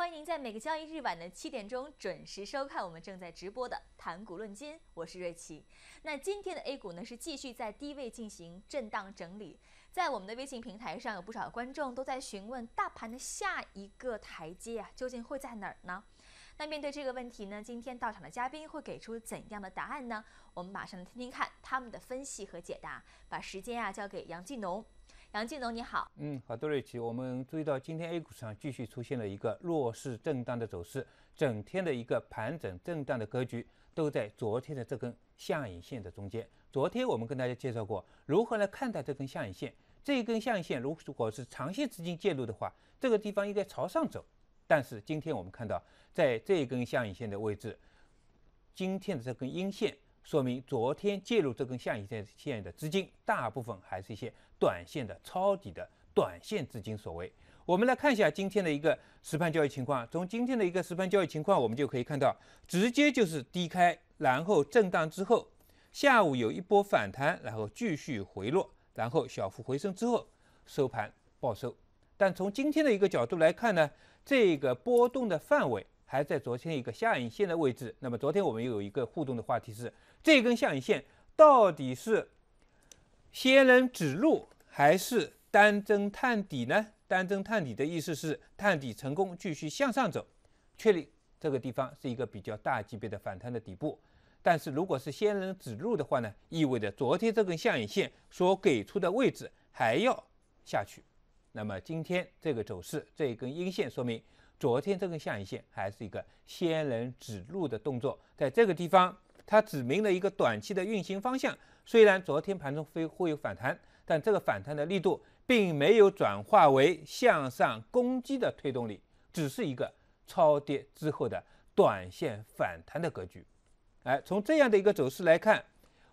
欢迎您在每个交易日晚的七点钟准时收看我们正在直播的《谈股论金》，我是瑞奇。那今天的 A 股呢是继续在低位进行震荡整理。在我们的微信平台上有不少观众都在询问大盘的下一个台阶啊究竟会在哪儿呢？那面对这个问题呢，今天到场的嘉宾会给出怎样的答案呢？我们马上来听听看他们的分析和解答，把时间啊交给杨继农。杨静总，你好。嗯，好的，瑞奇。我们注意到今天 A 股市场继续出现了一个弱势震荡的走势，整天的一个盘整震荡的格局都在昨天的这根下影线的中间。昨天我们跟大家介绍过，如何来看待这根下影线。这根下影线，如果是长线资金介入的话，这个地方应该朝上走。但是今天我们看到，在这一根下影线的位置，今天的这根阴线。说明昨天介入这根下影线线的资金，大部分还是一些短线的抄底的短线资金所为。我们来看一下今天的一个实盘交易情况。从今天的一个实盘交易情况，我们就可以看到，直接就是低开，然后震荡之后，下午有一波反弹，然后继续回落，然后小幅回升之后收盘报收。但从今天的一个角度来看呢，这个波动的范围还在昨天一个下影线的位置。那么昨天我们又有一个互动的话题是。这根下影线到底是仙人指路还是单针探底呢？单针探底的意思是探底成功，继续向上走，确立这个地方是一个比较大级别的反弹的底部。但是如果是仙人指路的话呢，意味着昨天这根下影线所给出的位置还要下去。那么今天这个走势，这一根阴线说明昨天这根下影线还是一个仙人指路的动作，在这个地方。它指明了一个短期的运行方向，虽然昨天盘中会会有反弹，但这个反弹的力度并没有转化为向上攻击的推动力，只是一个超跌之后的短线反弹的格局。哎，从这样的一个走势来看，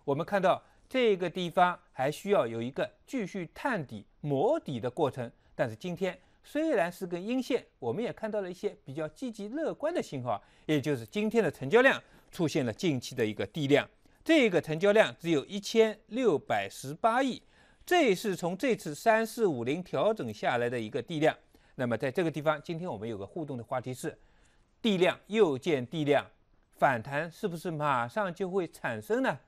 我们看到这个地方还需要有一个继续探底磨底的过程。但是今天虽然是根阴线，我们也看到了一些比较积极乐观的信号，也就是今天的成交量。出现了近期的一个地量，这个成交量只有一千六百十八亿，这是从这次三四五零调整下来的一个地量。那么在这个地方，今天我们有个互动的话题是：地量又见地量，反弹是不是马上就会产生呢？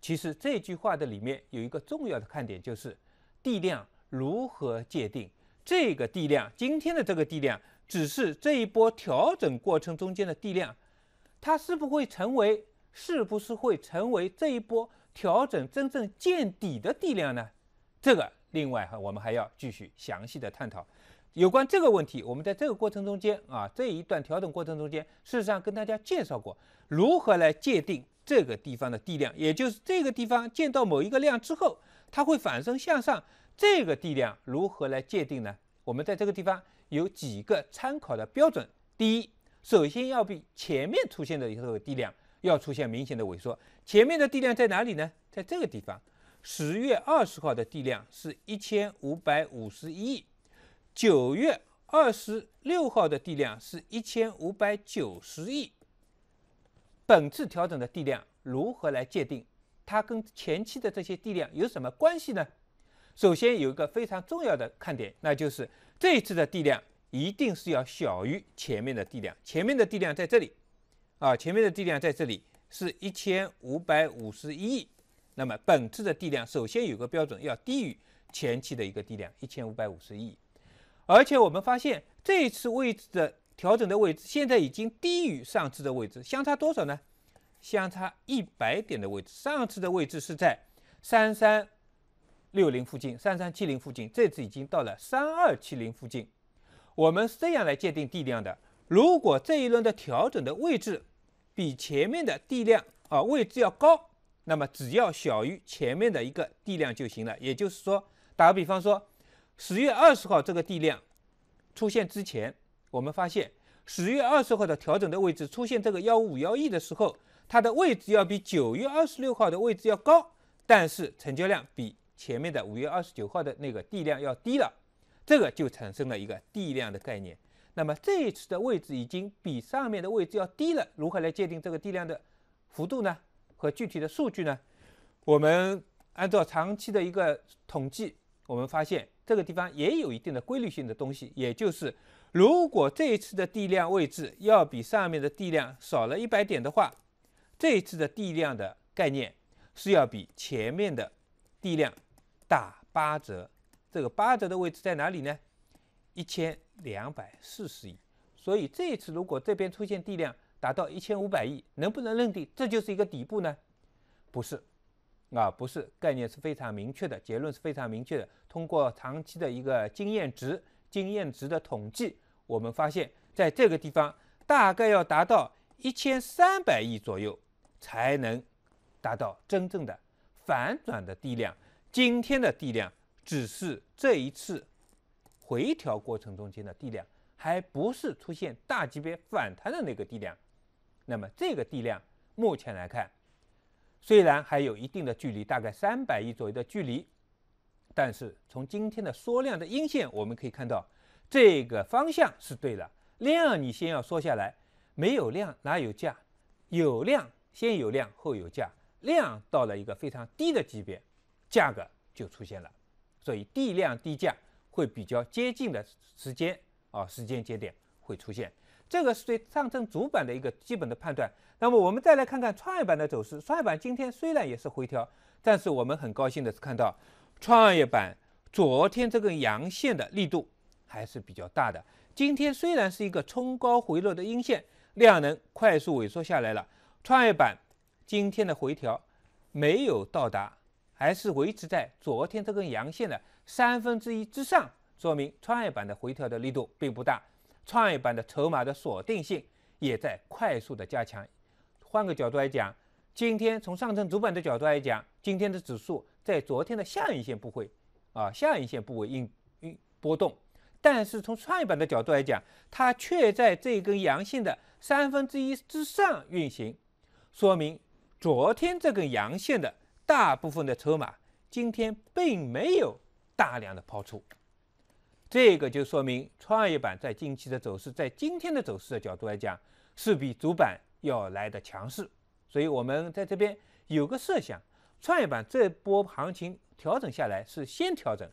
其实这句话的里面有一个重要的看点，就是地量如何界定。这个地量，今天的这个地量，只是这一波调整过程中间的地量。它是不是会成为，是不是会成为这一波调整真正见底的力量呢？这个，另外哈，我们还要继续详细的探讨。有关这个问题，我们在这个过程中间啊，这一段调整过程中间，事实上跟大家介绍过如何来界定这个地方的地量，也就是这个地方见到某一个量之后，它会反身向上，这个地量如何来界定呢？我们在这个地方有几个参考的标准，第一。首先要比前面出现的一个地量要出现明显的萎缩。前面的地量在哪里呢？在这个地方，十月二十号的地量是一千五百五十一亿，九月二十六号的地量是一千五百九十亿。本次调整的地量如何来界定？它跟前期的这些地量有什么关系呢？首先有一个非常重要的看点，那就是这一次的地量。一定是要小于前面的地量，前面的地量在这里啊，前面的地量在这里是一千五百五十一亿。那么本次的地量，首先有个标准要低于前期的一个地量一千五百五十亿。而且我们发现这次位置的调整的位置，现在已经低于上次的位置，相差多少呢？相差一百点的位置。上次的位置是在三三六零附近、三三七零附近，这次已经到了三二七零附近。我们这样来界定地量的，如果这一轮的调整的位置比前面的地量啊位置要高，那么只要小于前面的一个地量就行了。也就是说，打个比方说，十月二十号这个地量出现之前，我们发现十月二十号的调整的位置出现这个幺五幺 e 的时候，它的位置要比九月二十六号的位置要高，但是成交量比前面的五月二十九号的那个地量要低了。这个就产生了一个地量的概念。那么这一次的位置已经比上面的位置要低了，如何来界定这个地量的幅度呢？和具体的数据呢？我们按照长期的一个统计，我们发现这个地方也有一定的规律性的东西，也就是如果这一次的地量位置要比上面的地量少了一百点的话，这一次的地量的概念是要比前面的地量打八折。这个八折的位置在哪里呢？一千两百四十亿，所以这一次如果这边出现地量达到一千五百亿，能不能认定这就是一个底部呢？不是，啊不是，概念是非常明确的，结论是非常明确的。通过长期的一个经验值、经验值的统计，我们发现在这个地方大概要达到一千三百亿左右，才能达到真正的反转的地量。今天的地量。只是这一次回调过程中间的地量还不是出现大级别反弹的那个地量。那么这个地量目前来看，虽然还有一定的距离，大概三百亿左右的距离，但是从今天的缩量的阴线我们可以看到，这个方向是对的。量你先要缩下来，没有量哪有价？有量先有量后有价，量到了一个非常低的级别，价格就出现了。所以地量地价会比较接近的时间啊时间节点会出现，这个是对上证主板的一个基本的判断。那么我们再来看看创业板的走势，创业板今天虽然也是回调，但是我们很高兴的是看到创业板昨天这根阳线的力度还是比较大的。今天虽然是一个冲高回落的阴线，量能快速萎缩下来了，创业板今天的回调没有到达。还是维持在昨天这根阳线的三分之一之上，说明创业板的回调的力度并不大，创业板的筹码的锁定性也在快速的加强。换个角度来讲，今天从上证主板的角度来讲，今天的指数在昨天的下影线部位啊下影线部位运运波动，但是从创业板的角度来讲，它却在这根阳线的三分之一之上运行，说明昨天这根阳线的。大部分的筹码今天并没有大量的抛出，这个就说明创业板在近期的走势，在今天的走势的角度来讲，是比主板要来的强势。所以，我们在这边有个设想：创业板这波行情调整下来是先调整，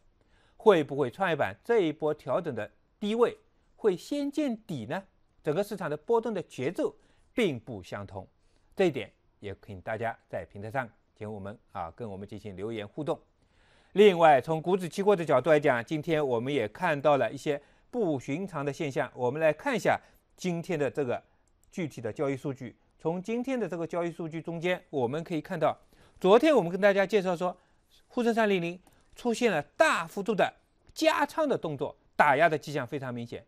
会不会创业板这一波调整的低位会先见底呢？整个市场的波动的节奏并不相同，这一点也请大家在平台上。请我们啊，跟我们进行留言互动。另外，从股指期货的角度来讲，今天我们也看到了一些不寻常的现象。我们来看一下今天的这个具体的交易数据。从今天的这个交易数据中间，我们可以看到，昨天我们跟大家介绍说，沪深300出现了大幅度的加仓的动作，打压的迹象非常明显。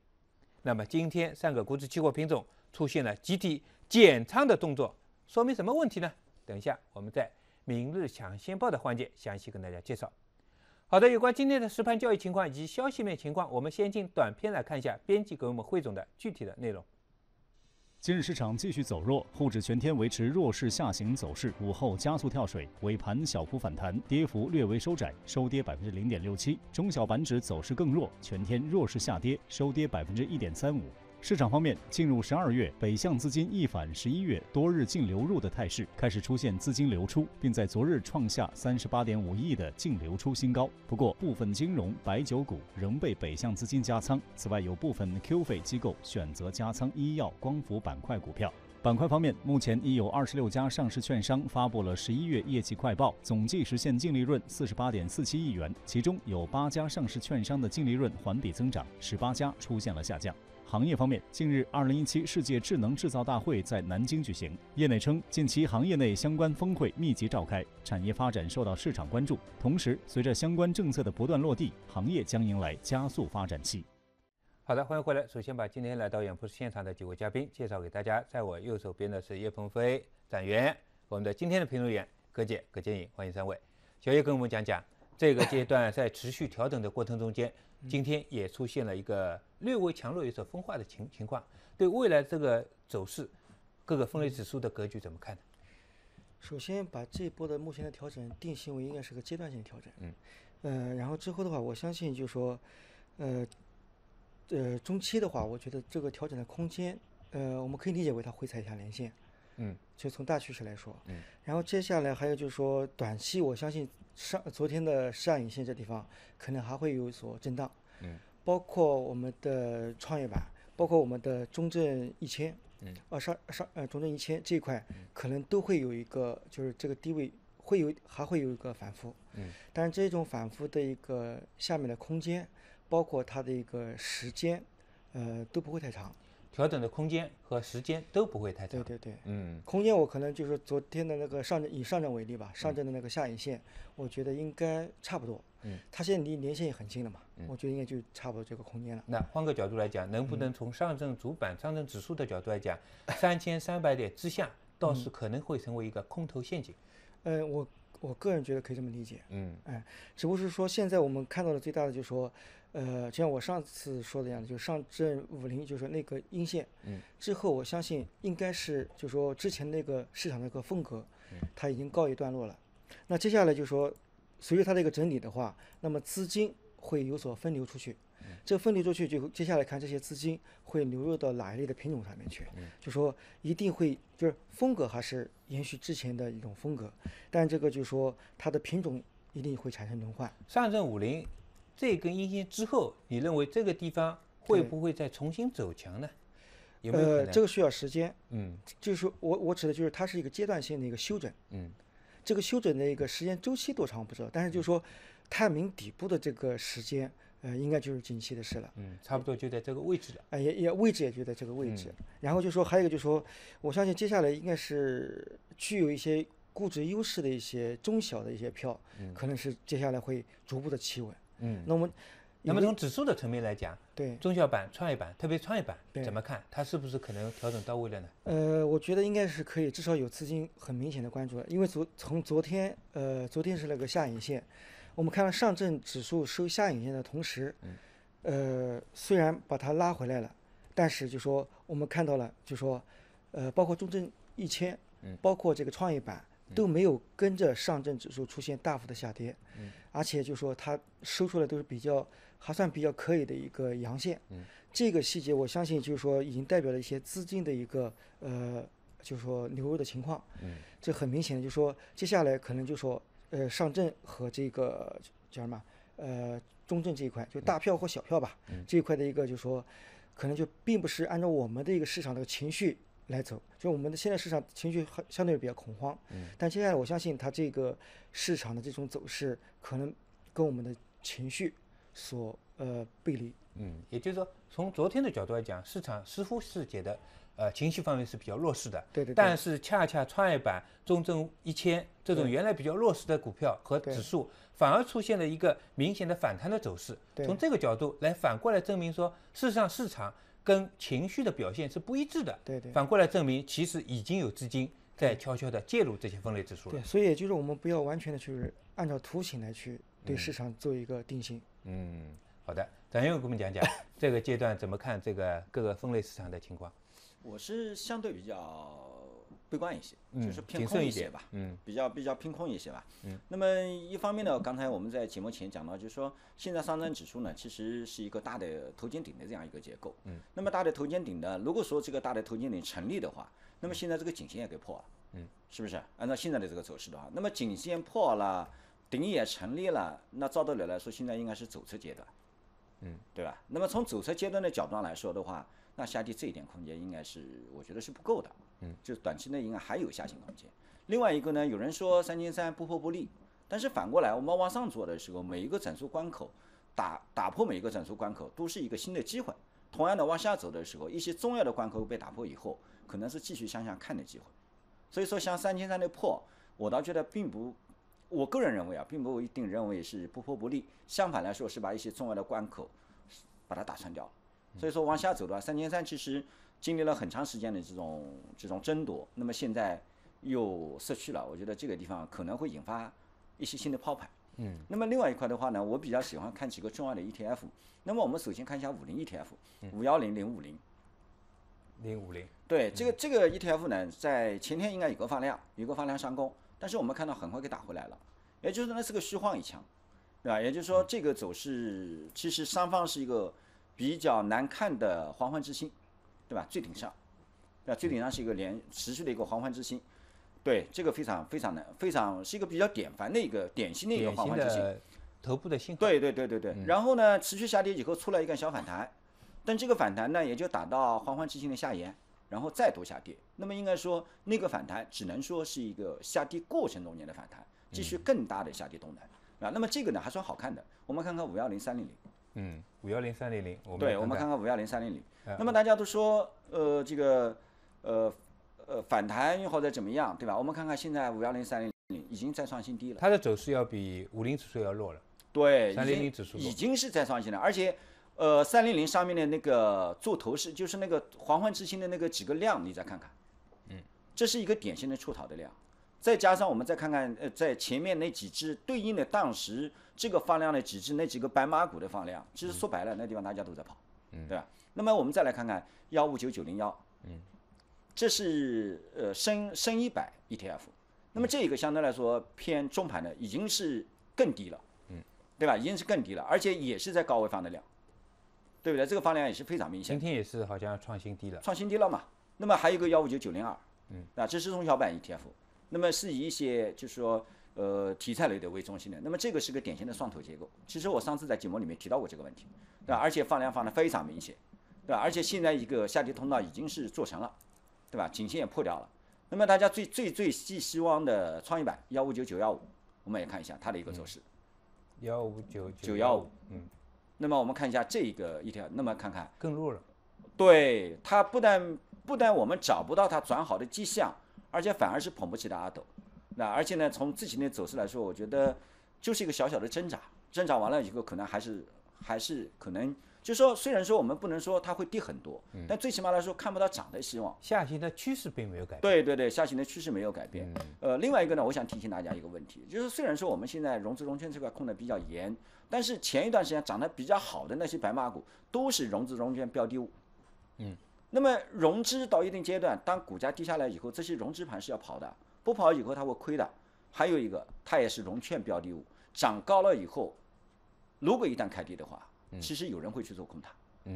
那么今天三个股指期货品种出现了集体减仓的动作，说明什么问题呢？等一下，我们再。明日抢先报的环节，详细跟大家介绍。好的，有关今天的实盘交易情况以及消息面情况，我们先进短片来看一下编辑给我们汇总的具体的内容。今日市场继续走弱，沪指全天维持弱势下行走势，午后加速跳水，尾盘小幅反弹，跌幅略微收窄，收跌百分之零点六七。中小板指走势更弱，全天弱势下跌，收跌百分之一点三五。市场方面，进入十二月，北向资金一反十一月多日净流入的态势，开始出现资金流出，并在昨日创下三十八点五亿的净流出新高。不过，部分金融、白酒股仍被北向资金加仓。此外，有部分 Q 费机构选择加仓医药、光伏板块股票。板块方面，目前已有二十六家上市券商发布了十一月业绩快报，总计实现净利润四十八点四七亿元，其中有八家上市券商的净利润环比增长，十八家出现了下降。行业方面，近日，二零一七世界智能制造大会在南京举行。业内称，近期行业内相关峰会密集召开，产业发展受到市场关注。同时，随着相关政策的不断落地，行业将迎来加速发展期。好的，欢迎回来。首先把今天来到演播室现场的几位嘉宾介绍给大家。在我右手边的是叶鹏飞、展员，我们的今天的评论员葛姐、葛建颖，欢迎三位。小叶跟我们讲讲。这个阶段在持续调整的过程中间，今天也出现了一个略微强弱有所分化的情情况，对未来这个走势，各个分类指数的格局怎么看呢？首先把这波的目前的调整定性为应该是个阶段性调整，嗯，呃，然后之后的话，我相信就是说，呃，呃，中期的话，我觉得这个调整的空间，呃，我们可以理解为它回踩一下连线。嗯，就从大趋势来说，嗯，然后接下来还有就是说短期，我相信上昨天的上影线这地方可能还会有所震荡，嗯，包括我们的创业板，包括我们的中证一千，嗯，啊上上呃中证一千这一块可能都会有一个就是这个低位会有还会有一个反复，嗯，但是这种反复的一个下面的空间，包括它的一个时间，呃都不会太长。调整的空间和时间都不会太长。对对对，嗯，空间我可能就是昨天的那个上证，以上证为例吧，上证的那个下影线，我觉得应该差不多。嗯，它现在离年限也很近了嘛，我觉得应该就差不多这个空间了。那换个角度来讲，能不能从上证主板、上证指数的角度来讲，三千三百点之下倒是可能会成为一个空头陷阱。呃，我。我个人觉得可以这么理解，嗯，哎，只不过是说现在我们看到的最大的就是说，呃，就像我上次说的样就是上证五零就是那个阴线，嗯，之后我相信应该是就是说之前那个市场那个风格，它已经告一段落了，那接下来就是说随着它的一个整理的话，那么资金会有所分流出去。这分离出去，就接下来看这些资金会流入到哪一类的品种上面去。就说一定会，就是风格还是延续之前的一种风格，但这个就是说它的品种一定会产生轮换。上证五零这根阴线之后，你认为这个地方会不会再重新走强呢？呃，这个需要时间。嗯，就是说我我指的就是它是一个阶段性的一个修整。嗯，这个修整的一个时间周期多长我不知道，但是就是说探明底部的这个时间。呃，应该就是近期的事了。嗯，差不多就在这个位置了。哎，也也位置也就在这个位置。然后就说，还有一个就说，我相信接下来应该是具有一些估值优势的一些中小的一些票，可能是接下来会逐步的企稳。嗯。那么，那么从指数的层面来讲，对中小板、创业板，特别创业板，怎么看它是不是可能调整到位了呢？呃，我觉得应该是可以，至少有资金很明显的关注了，因为昨从昨天，呃，昨天是那个下影线。我们看到上证指数收下影线的同时，呃，虽然把它拉回来了，但是就说我们看到了，就说，呃，包括中证一千，包括这个创业板都没有跟着上证指数出现大幅的下跌，而且就说它收出来都是比较还算比较可以的一个阳线，这个细节我相信就是说已经代表了一些资金的一个呃，就是说流入的情况，这很明显的就是说接下来可能就说。呃，上证和这个叫什么？呃，中证这一块，就大票或小票吧，这一块的一个，就是说，可能就并不是按照我们的一个市场的情绪来走。就我们的现在市场情绪相对比较恐慌，但接下来我相信它这个市场的这种走势，可能跟我们的情绪所呃背离。嗯，也就是说，从昨天的角度来讲，市场似乎是觉得。呃，情绪方面是比较弱势的，对对。但是恰恰创业板、中证一千这种原来比较弱势的股票和指数，反而出现了一个明显的反弹的走势。对。从这个角度来反过来证明说，事实上市场跟情绪的表现是不一致的。对对。反过来证明，其实已经有资金在悄悄地介入这些分类指数了。对，所以就是我们不要完全的就是按照图形来去对市场做一个定性。嗯，好的，展勇给我们讲讲 这个阶段怎么看这个各个分类市场的情况。我是相对比较悲观一些，就是偏空一些吧，嗯，比较比较偏空一些吧，嗯。那么一方面呢，刚才我们在节目前讲到，就是说现在上证指数呢，其实是一个大的头肩顶的这样一个结构，嗯。那么大的头肩顶呢，如果说这个大的头肩顶成立的话，那么现在这个颈线也给破了，嗯，是不是？按照现在的这个走势的话，那么颈线破了，顶也成立了，那照道理来说，现在应该是走车阶段，嗯，对吧？那么从走车阶段的角度上来说的话。那下跌这一点空间应该是，我觉得是不够的。嗯，就短期内应该还有下行空间。另外一个呢，有人说三千三不破不立，但是反过来，我们往上做的时候，每一个整数关口打打破每一个整数关口都是一个新的机会。同样的，往下走的时候，一些重要的关口被打破以后，可能是继续向下看的机会。所以说，像三千三的破，我倒觉得并不，我个人认为啊，并不一定认为是不破不立。相反来说，是把一些重要的关口把它打穿掉了。所以说往下走的话，三千三其实经历了很长时间的这种这种争夺，那么现在又失去了，我觉得这个地方可能会引发一些新的抛盘。嗯，那么另外一块的话呢，我比较喜欢看几个重要的 ETF。那么我们首先看一下五零 ETF，五幺零零五零零五零。对，这个这个 ETF 呢，在前天应该有个放量，有个放量上攻，但是我们看到很快给打回来了，也就是说那是个虚晃一枪，对吧？也就是说这个走势其实双方是一个。比较难看的黄昏之星，对吧？最顶上，啊，最顶上是一个连持续的一个黄昏之星，对，这个非常非常难，非常是一个比较典范的一个典型的一个黄昏之星，头部的信号。对对对对对。然后呢，持续下跌以后出来一个小反弹，但这个反弹呢，也就打到黄昏之星的下沿，然后再度下跌。那么应该说，那个反弹只能说是一个下跌过程中间的反弹，继续更大的下跌动能啊。那么这个呢，还算好看的。我们看看五幺零三零零。嗯，五幺零三零零，我们对，我们看看五幺零三零零。那么大家都说，呃，这个，呃，呃，反弹又或者怎么样，对吧？我们看看现在五幺零三零零已经在创新低了。它的走势要比五零指数要弱了。对，三零零指数已经是再创新了，而且，呃，三零零上面的那个做头饰，就是那个黄昏之星的那个几个量，你再看看，嗯，这是一个典型的出逃的量。再加上我们再看看，呃，在前面那几只对应的当时这个放量的几只那几个白马股的放量，其实说白了，那地方大家都在跑，嗯，对吧？那么我们再来看看幺五九九零幺，嗯，这是呃深深一百 ETF，那么这一个相对来说偏中盘的，已经是更低了，嗯，对吧？已经是更低了，而且也是在高位放的量，对不对？这个放量也是非常明显。今天也是好像创新低了，创新低了嘛。那么还有一个幺五九九零二，嗯，啊，这是中小板 ETF。那么是以一些就是说，呃，题材类的为中心的。那么这个是个典型的双头结构。其实我上次在节目里面提到过这个问题，对吧？而且放量放得非常明显，对吧？而且现在一个下跌通道已经是做成了，对吧？颈线也破掉了。那么大家最最最寄希望的创业板幺五九九幺五，我们也看一下它的一个走势。幺五九九幺五，嗯。那么我们看一下这个一条，那么看看。更弱了。对它不但不但我们找不到它转好的迹象。而且反而是捧不起的阿斗，那而且呢，从这几天走势来说，我觉得就是一个小小的挣扎，挣扎完了以后，可能还是还是可能，就说虽然说我们不能说它会低很多，但最起码来说看不到涨的希望。下行的趋势并没有改变。对对对，下行的趋势没有改变。呃，另外一个呢，我想提醒大家一个问题，就是虽然说我们现在融资融券这块控的比较严，但是前一段时间涨得比较好的那些白马股，都是融资融券标的物。嗯。那么融资到一定阶段，当股价跌下来以后，这些融资盘是要跑的，不跑以后它会亏的。还有一个，它也是融券标的物，涨高了以后，如果一旦开低的话，其实有人会去做空它。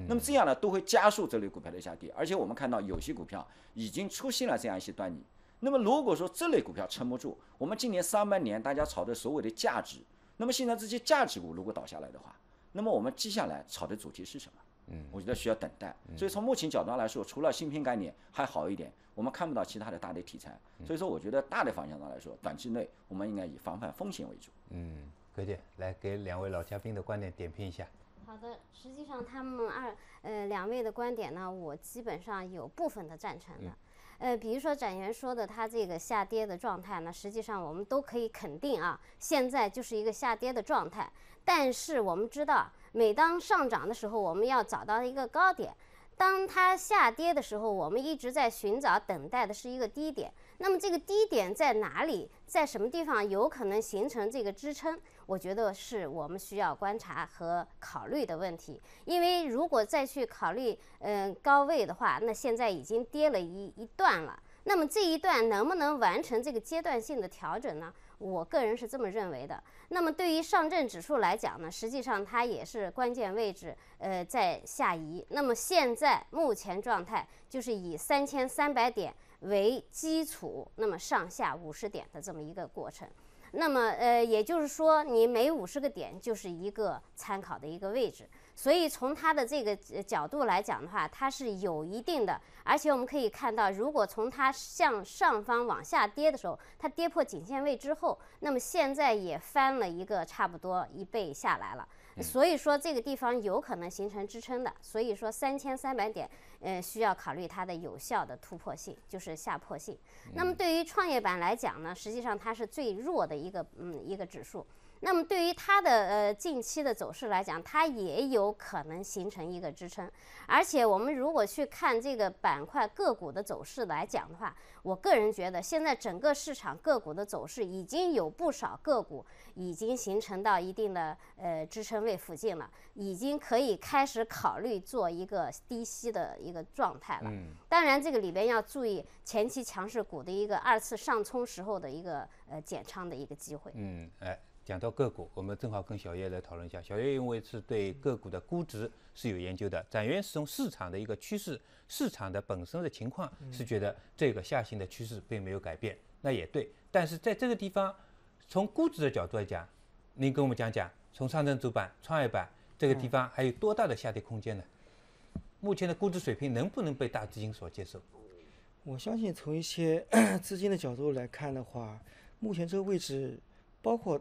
那么这样呢，都会加速这类股票的下跌。而且我们看到有些股票已经出现了这样一些端倪。那么如果说这类股票撑不住，我们今年上半年大家炒的所谓的价值，那么现在这些价值股如果倒下来的话，那么我们接下来炒的主题是什么？嗯，我觉得需要等待，所以从目前角度来说，除了芯片概念还好一点，我们看不到其他的大的题材。所以说，我觉得大的方向上来说，短期内我们应该以防范风险为主。嗯，格姐来给两位老嘉宾的观点点评一下。好的，实际上他们二呃两位的观点呢，我基本上有部分的赞成的。呃，比如说展元说的，他这个下跌的状态呢，实际上我们都可以肯定啊，现在就是一个下跌的状态。但是我们知道，每当上涨的时候，我们要找到一个高点；当它下跌的时候，我们一直在寻找等待的是一个低点。那么这个低点在哪里，在什么地方有可能形成这个支撑？我觉得是我们需要观察和考虑的问题。因为如果再去考虑嗯高位的话，那现在已经跌了一一段了。那么这一段能不能完成这个阶段性的调整呢？我个人是这么认为的。那么对于上证指数来讲呢，实际上它也是关键位置，呃，在下移。那么现在目前状态就是以三千三百点为基础，那么上下五十点的这么一个过程。那么呃，也就是说，你每五十个点就是一个参考的一个位置。所以从它的这个角度来讲的话，它是有一定的，而且我们可以看到，如果从它向上方往下跌的时候，它跌破颈线位之后，那么现在也翻了一个差不多一倍下来了。所以说这个地方有可能形成支撑的，所以说三千三百点，呃，需要考虑它的有效的突破性，就是下破性。那么对于创业板来讲呢，实际上它是最弱的一个，嗯，一个指数。那么，对于它的呃近期的走势来讲，它也有可能形成一个支撑。而且，我们如果去看这个板块个股的走势来讲的话，我个人觉得，现在整个市场个股的走势已经有不少个股已经形成到一定的呃支撑位附近了，已经可以开始考虑做一个低吸的一个状态了。当然，这个里边要注意前期强势股的一个二次上冲时候的一个呃减仓的一个机会。嗯，哎。讲到个股，我们正好跟小叶来讨论一下。小叶因为是对个股的估值是有研究的，展元是从市场的一个趋势、市场的本身的情况，是觉得这个下行的趋势并没有改变，那也对。但是在这个地方，从估值的角度来讲，您跟我们讲讲，从上证主板、创业板这个地方还有多大的下跌空间呢？目前的估值水平能不能被大资金所接受？我相信，从一些 资金的角度来看的话，目前这个位置，包括。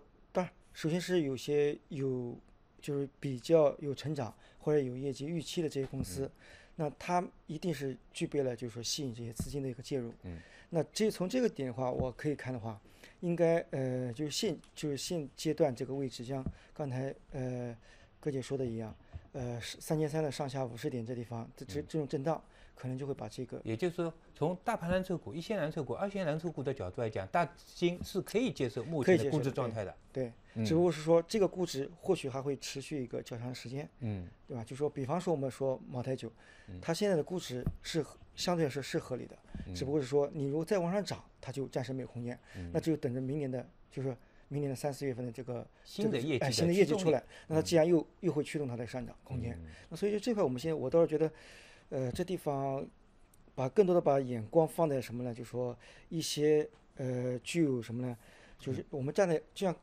首先是有些有，就是比较有成长或者有业绩预期的这些公司，那它一定是具备了，就是说吸引这些资金的一个介入。嗯，那这从这个点的话，我可以看的话，应该呃就是现就是现阶段这个位置像刚才呃哥姐说的一样，呃三千三的上下五十点这地方这这这种震荡。可能就会把这个，也就是说，从大盘蓝筹股、一线蓝筹股、二线蓝筹股的角度来讲，大金是可以接受目前的估值状态的。对，只不过是说这个估值或许还会持续一个较长时间。嗯，对吧？就说，比方说我们说茅台酒，它现在的估值是相对来说是合理的，只不过是说你如果再往上涨，它就暂时没有空间，那就等着明年的，就是明年的三四月份的这个新的业绩，新的业绩出来，那它既然又又会驱动它的上涨空间。那所以就这块，我们现在我倒是觉得。呃，这地方把更多的把眼光放在什么呢？就是说一些呃，具有什么呢？就是我们站在就像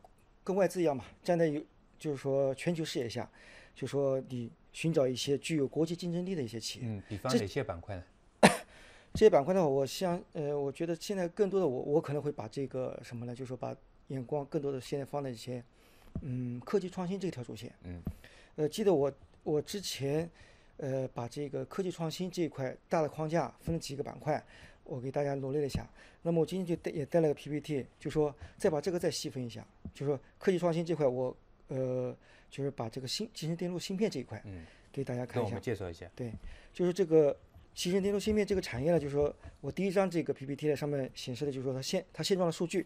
跟外资一样嘛，站在有就是说全球视野下，就说你寻找一些具有国际竞争力的一些企业。嗯，比方哪些板块呢？这些板块的话，我相呃，我觉得现在更多的我我可能会把这个什么呢？就是说把眼光更多的现在放在一些嗯科技创新这条主线。嗯。呃，记得我我之前。呃，把这个科技创新这一块大的框架分几个板块，我给大家罗列了一下。那么我今天就带也带了个 PPT，就说再把这个再细分一下，就说科技创新这块，我呃就是把这个芯集成电路芯片这一块给大家看一下。介绍一下。对，就是这个集成电路芯片这个产业呢，就是说我第一张这个 PPT 的上面显示的就是说它现它现状的数据。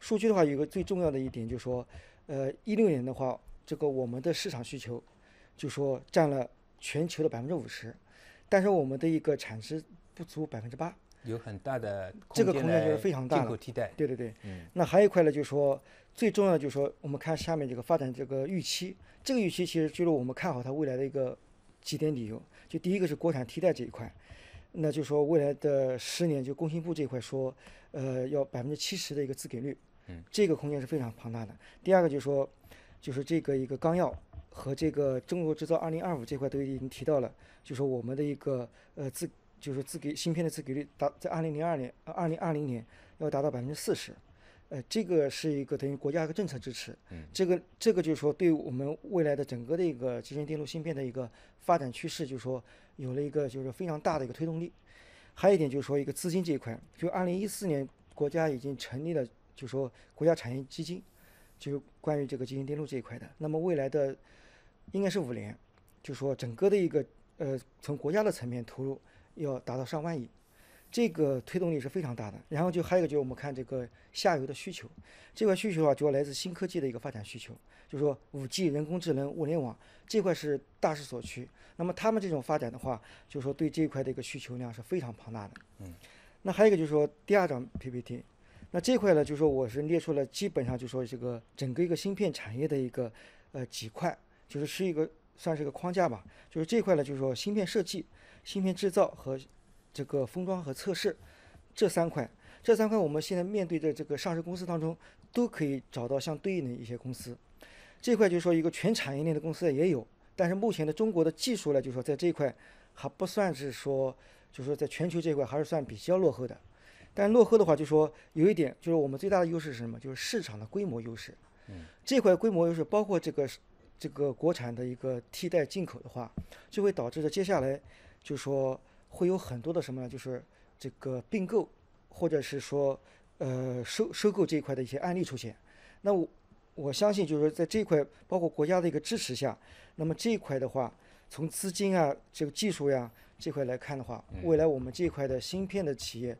数据的话，有个最重要的一点就是说，呃，一六年的话，这个我们的市场需求，就说占了。全球的百分之五十，但是我们的一个产值不足百分之八，有很大的这个空间就是非常大，对对对，嗯，那还有一块呢，就是说最重要的就是说，我们看下面这个发展这个预期，这个预期其实就是我们看好它未来的一个几点理由，就第一个是国产替代这一块，那就说未来的十年，就工信部这块说，呃，要百分之七十的一个自给率，嗯，这个空间是非常庞大的。第二个就是说。就是这个一个纲要和这个中国制造二零二五这块都已经提到了，就是我们的一个呃自就是自给芯片的自给率达在二零零二年呃二零二零年要达到百分之四十，呃这个是一个等于国家一个政策支持，这个这个就是说对我们未来的整个的一个集成电路芯片的一个发展趋势，就是说有了一个就是非常大的一个推动力。还有一点就是说一个资金这一块，就二零一四年国家已经成立了，就是说国家产业基金。就关于这个集成电路这一块的，那么未来的应该是五年，就说整个的一个呃，从国家的层面投入要达到上万亿，这个推动力是非常大的。然后就还有一个就是我们看这个下游的需求，这块需求的话主要来自新科技的一个发展需求，就说五 G、人工智能、物联网这块是大势所趋。那么他们这种发展的话，就说对这一块的一个需求量是非常庞大的。嗯，那还有一个就是说第二张 PPT。那这块呢，就是说我是列出了基本上就说这个整个一个芯片产业的一个呃几块，就是是一个算是一个框架吧。就是这块呢，就是说芯片设计、芯片制造和这个封装和测试这三块，这三块我们现在面对的这个上市公司当中都可以找到相对应的一些公司。这块就是说一个全产业链的公司也有，但是目前的中国的技术呢，就是说在这一块还不算是说，就是说在全球这一块还是算比较落后的。但落后的话，就说有一点，就是我们最大的优势是什么？就是市场的规模优势。嗯，这块规模优势包括这个，这个国产的一个替代进口的话，就会导致的接下来，就说会有很多的什么呢？就是这个并购，或者是说，呃，收收购这一块的一些案例出现。那我我相信，就是在这块包括国家的一个支持下，那么这一块的话，从资金啊，这个技术呀这块来看的话，未来我们这一块的芯片的企业。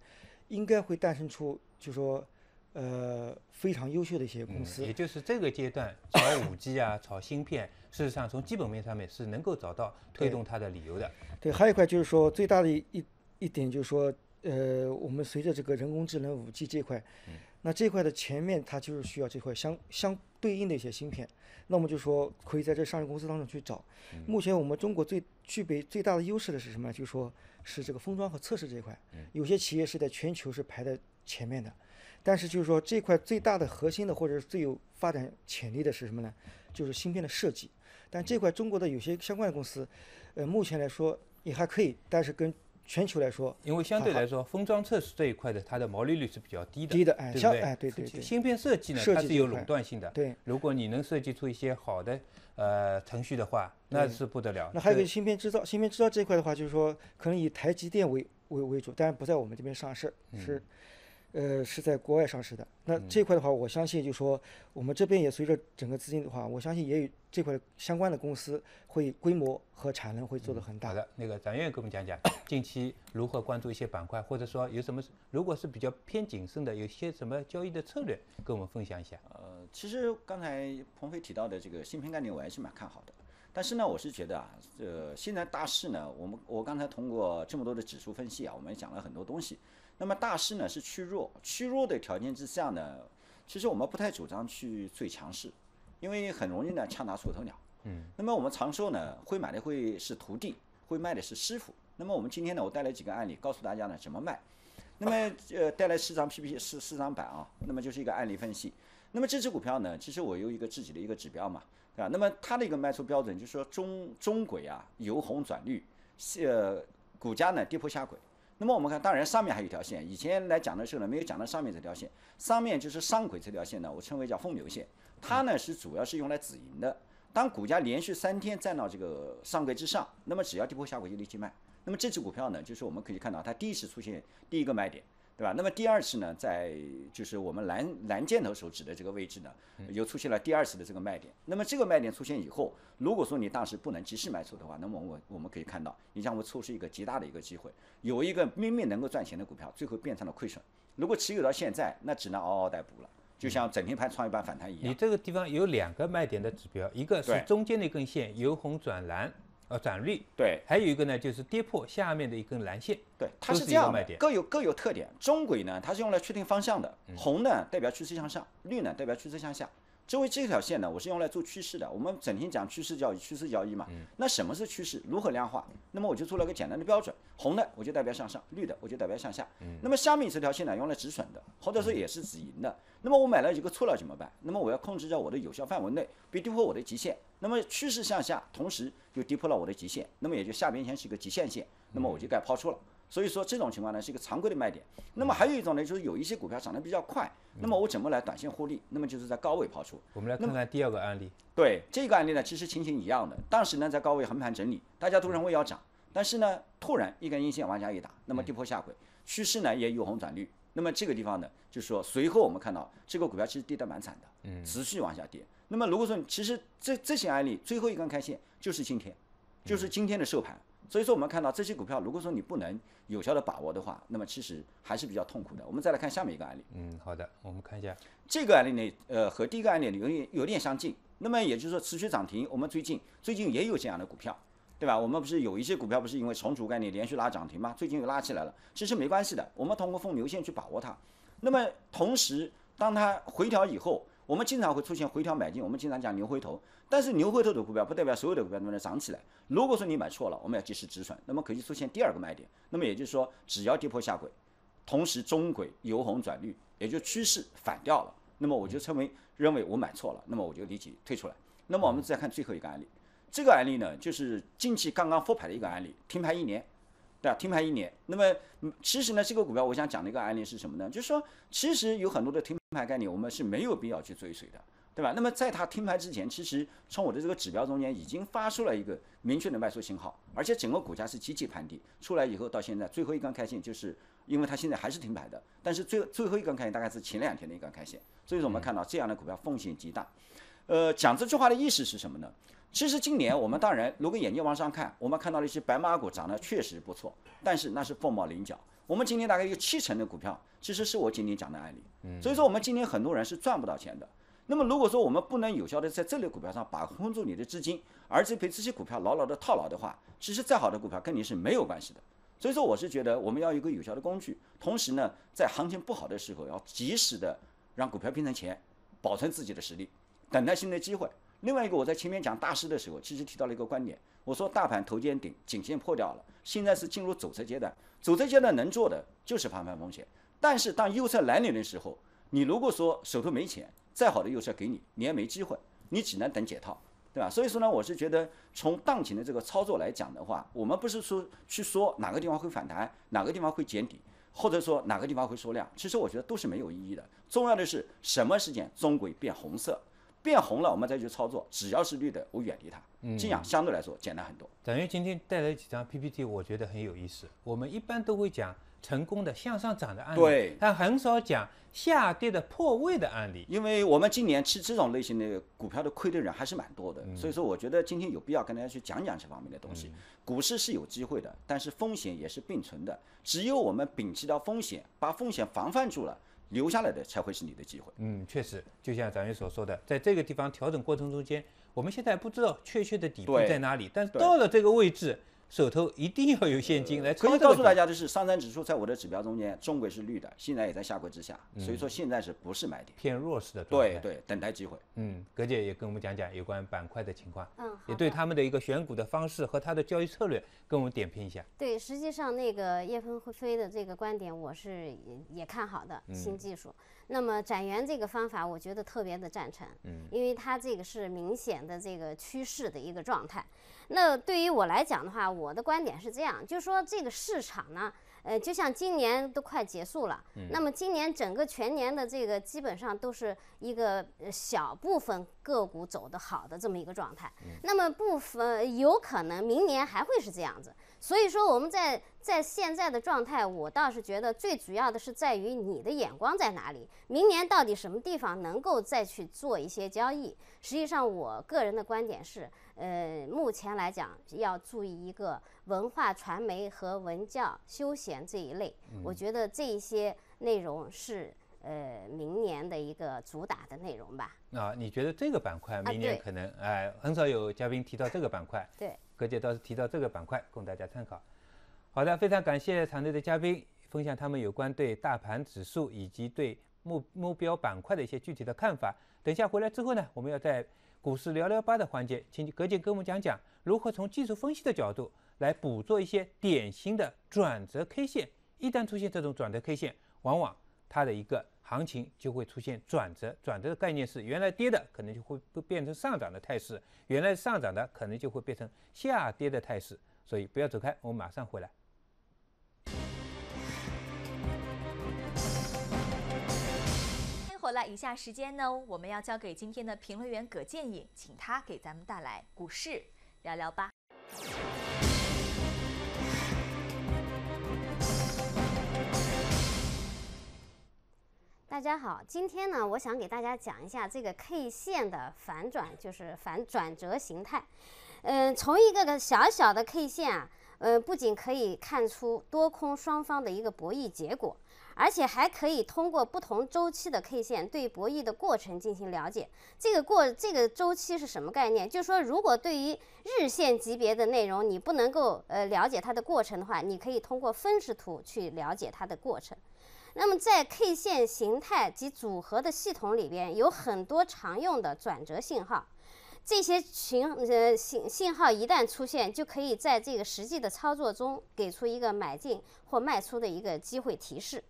应该会诞生出，就说，呃，非常优秀的一些公司。也就是这个阶段，炒五 G 啊，炒芯片，事实上从基本面上面是能够找到推动它的理由的。对，还有一块就是说，最大的一一点就是说，呃，我们随着这个人工智能、五 G 这块，那这块的前面它就是需要这块相相。对应的一些芯片，那么就说可以在这上市公司当中去找。目前我们中国最具备最大的优势的是什么呢？就说是这个封装和测试这一块，有些企业是在全球是排在前面的。但是就是说这块最大的核心的或者是最有发展潜力的是什么呢？就是芯片的设计。但这块中国的有些相关的公司，呃，目前来说也还可以，但是跟。全球来说，因为相对来说，封装测试这一块的它的毛利率是比较低的，低的，对对？哎，对对。对。芯片设计呢，它是有垄断性的。对，如果你能设计出一些好的呃程序的话，那是不得了。那还有一个芯片制造，芯片制造这一块的话，就是说可能以台积电为为为主，但是不在我们这边上市，是。呃，是在国外上市的。那这块的话，我相信就说我们这边也随着整个资金的话，我相信也有这块相关的公司会规模和产能会做得很大。好的，那个展院给我们讲讲近期如何关注一些板块，或者说有什么，如果是比较偏谨慎的，有些什么交易的策略，跟我们分享一下。呃，其实刚才鹏飞提到的这个芯片概念，我还是蛮看好的。但是呢，我是觉得啊，呃，现在大势呢，我们我刚才通过这么多的指数分析啊，我们讲了很多东西。那么大势呢是趋弱，趋弱的条件之下呢，其实我们不太主张去最强势，因为很容易呢抢打出头鸟。嗯。那么我们长寿呢，会买的会是徒弟，会卖的是师傅。那么我们今天呢，我带来几个案例，告诉大家呢怎么卖。那么呃，带来四张 P P 四四张板啊，那么就是一个案例分析。那么这只股票呢，其实我有一个自己的一个指标嘛，对吧？那么它的一个卖出标准就是说中中轨啊由红转绿，是呃股价呢跌破下轨。那么我们看，当然上面还有一条线，以前来讲的时候呢，没有讲到上面这条线，上面就是上轨这条线呢，我称为叫“风牛线”，它呢是主要是用来止盈的。当股价连续三天站到这个上轨之上，那么只要跌破下轨就立即卖。那么这只股票呢，就是我们可以看到它第一次出现第一个卖点。对吧？那么第二次呢，在就是我们蓝蓝箭头手指的这个位置呢，又出现了第二次的这个卖点。那么这个卖点出现以后，如果说你当时不能及时卖出的话，那么我我们可以看到，你将会错失一个极大的一个机会。有一个明明能够赚钱的股票，最后变成了亏损。如果持有到现在，那只能嗷嗷待哺了。就像整天盘创业板反弹一样。你这个地方有两个卖点的指标，一个是中间那根线由红转蓝。呃，转绿对，还有一个呢，就是跌破下面的一根蓝线，对，它是这样，各有各有特点。中轨呢，它是用来确定方向的，红呢代表趋势向上，绿呢代表趋势向下。周围这条线呢，我是用来做趋势的。我们整天讲趋势交易，趋势交易嘛。那什么是趋势？如何量化？那么我就做了个简单的标准，红的我就代表向上，绿的我就代表向下。那么下面这条线呢，用来止损的，或者说也是止盈的。那么我买了一个错了怎么办？那么我要控制在我的有效范围内，别跌破我的极限。那么趋势向下，同时又跌破了我的极限，那么也就下边线是一个极限线，那么我就该抛出了。所以说这种情况呢是一个常规的卖点。那么还有一种呢，就是有一些股票涨得比较快，那么我怎么来短线获利？那么就是在高位抛出。我们来看看第二个案例。对这个案例呢，其实情形一样的。当时呢在高位横盘整理，大家都认为要涨，但是呢突然一根阴线往下一打，那么跌破下轨，趋势呢也由红转绿。那么这个地方呢，就是说随后我们看到这个股票其实跌得蛮惨的，嗯，持续往下跌。那么如果说其实这这些案例最后一根 K 线就是今天，就是今天的收盘。所以说，我们看到这些股票，如果说你不能有效的把握的话，那么其实还是比较痛苦的。我们再来看下面一个案例。嗯，好的，我们看一下这个案例呢，呃，和第一个案例有点有点相近。那么也就是说，持续涨停，我们最近最近也有这样的股票，对吧？我们不是有一些股票不是因为重组概念连续拉涨停吗？最近又拉起来了，其实没关系的。我们通过封牛线去把握它。那么同时，当它回调以后。我们经常会出现回调买进，我们经常讲牛回头，但是牛回头的股票不代表所有的股票都能涨起来。如果说你买错了，我们要及时止损，那么可以出现第二个买点。那么也就是说，只要跌破下轨，同时中轨由红转绿，也就趋势反掉了，那么我就称为认为我买错了，那么我就立即退出来。那么我们再看最后一个案例，这个案例呢，就是近期刚刚复牌的一个案例，停牌一年。对吧？停牌一年，那么其实呢，这个股票我想讲的一个案例是什么呢？就是说，其实有很多的停牌概念，我们是没有必要去追随的，对吧？那么在它停牌之前，其实从我的这个指标中间已经发出了一个明确的卖出信号，而且整个股价是极其盘底。出来以后到现在最后一根开线，就是因为它现在还是停牌的，但是最最后一根开线大概是前两天的一根开线。所以说我们看到这样的股票风险极大。呃，讲这句话的意思是什么呢？其实今年我们当然，如果眼睛往上看，我们看到了一些白马股涨得确实不错，但是那是凤毛麟角。我们今天大概有七成的股票，其实是我今天讲的案例。所以说我们今天很多人是赚不到钱的。那么如果说我们不能有效的在这类股票上把控住你的资金，而且被这些股票牢牢的套牢的话，其实再好的股票跟你是没有关系的。所以说我是觉得我们要有一个有效的工具，同时呢，在行情不好的时候，要及时的让股票变成钱，保存自己的实力，等待新的机会。另外一个，我在前面讲大师的时候，其实提到了一个观点，我说大盘头肩顶颈线破掉了，现在是进入走车阶段，走车阶段能做的就是防范风险。但是当右侧来临的时候，你如果说手头没钱，再好的右侧给你，你也没机会，你只能等解套，对吧？所以说呢，我是觉得从当前的这个操作来讲的话，我们不是说去说哪个地方会反弹，哪个地方会减底，或者说哪个地方会缩量，其实我觉得都是没有意义的。重要的是什么时间中轨变红色。变红了，我们再去操作。只要是绿的，我远离它。嗯，这样相对来说简单很多。等于今天带来几张 PPT，我觉得很有意思。我们一般都会讲成功的向上涨的案例，对，但很少讲下跌的破位的案例。因为我们今年吃这种类型的股票的亏的人还是蛮多的，所以说我觉得今天有必要跟大家去讲讲这方面的东西。股市是有机会的，但是风险也是并存的。只有我们摒弃掉风险，把风险防范住了。留下来的才会是你的机会。嗯，确实，就像咱们所说的，在这个地方调整过程中间，我们现在不知道确切的底部在哪里，但是到了这个位置。手头一定要有现金来。可以告诉大家的是，上证指数在我的指标中间，中轨是绿的，现在也在下轨之下，所以说现在是不是买点？偏弱势的，对对，等待机会。嗯，葛姐也跟我们讲讲有关板块的情况，嗯，也对他们的一个选股的方式和他的交易策略跟我们点评一下。对，实际上那个叶鹏飞的这个观点我是也看好的，新技术。那么展元这个方法我觉得特别的赞成，嗯，因为它这个是明显的这个趋势的一个状态。那对于我来讲的话，我的观点是这样，就是说这个市场呢，呃，就像今年都快结束了，那么今年整个全年的这个基本上都是一个小部分个股走得好的这么一个状态，那么部分有可能明年还会是这样子。所以说，我们在在现在的状态，我倒是觉得最主要的是在于你的眼光在哪里。明年到底什么地方能够再去做一些交易？实际上，我个人的观点是，呃，目前来讲要注意一个文化传媒和文教休闲这一类，我觉得这一些内容是。呃，明年的一个主打的内容吧。啊，你觉得这个板块明年可能哎，很少有嘉宾提到这个板块。对，葛姐倒是提到这个板块，供大家参考。好的，非常感谢场内的嘉宾分享他们有关对大盘指数以及对目目标板块的一些具体的看法。等下回来之后呢，我们要在股市聊聊吧的环节，请葛姐跟我们讲讲如何从技术分析的角度来捕捉一些典型的转折 K 线。一旦出现这种转折 K 线，往往。它的一个行情就会出现转折，转折的概念是，原来跌的可能就会变成上涨的态势，原来上涨的可能就会变成下跌的态势，所以不要走开，我们马上回来。欢迎回来，以下时间呢，我们要交给今天的评论员葛剑影，请他给咱们带来股市聊聊吧。大家好，今天呢，我想给大家讲一下这个 K 线的反转，就是反转折形态。嗯，从一个个小小的 K 线啊，嗯，不仅可以看出多空双方的一个博弈结果，而且还可以通过不同周期的 K 线对博弈的过程进行了解。这个过这个周期是什么概念？就是说，如果对于日线级别的内容你不能够呃了解它的过程的话，你可以通过分时图去了解它的过程。那么在 K 线形态及组合的系统里边，有很多常用的转折信号，这些群呃信信号一旦出现，就可以在这个实际的操作中给出一个买进或卖出的一个机会提示。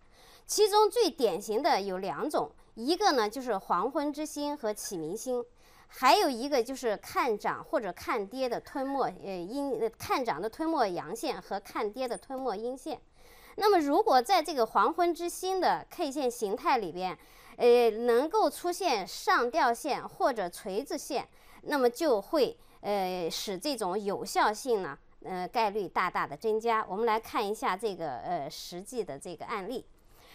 其中最典型的有两种，一个呢就是黄昏之星和启明星，还有一个就是看涨或者看跌的吞没呃阴看涨的吞没阳线和看跌的吞没阴线。那么，如果在这个黄昏之星的 K 线形态里边，呃，能够出现上吊线或者锤子线，那么就会呃使这种有效性呢，呃，概率大大的增加。我们来看一下这个呃实际的这个案例。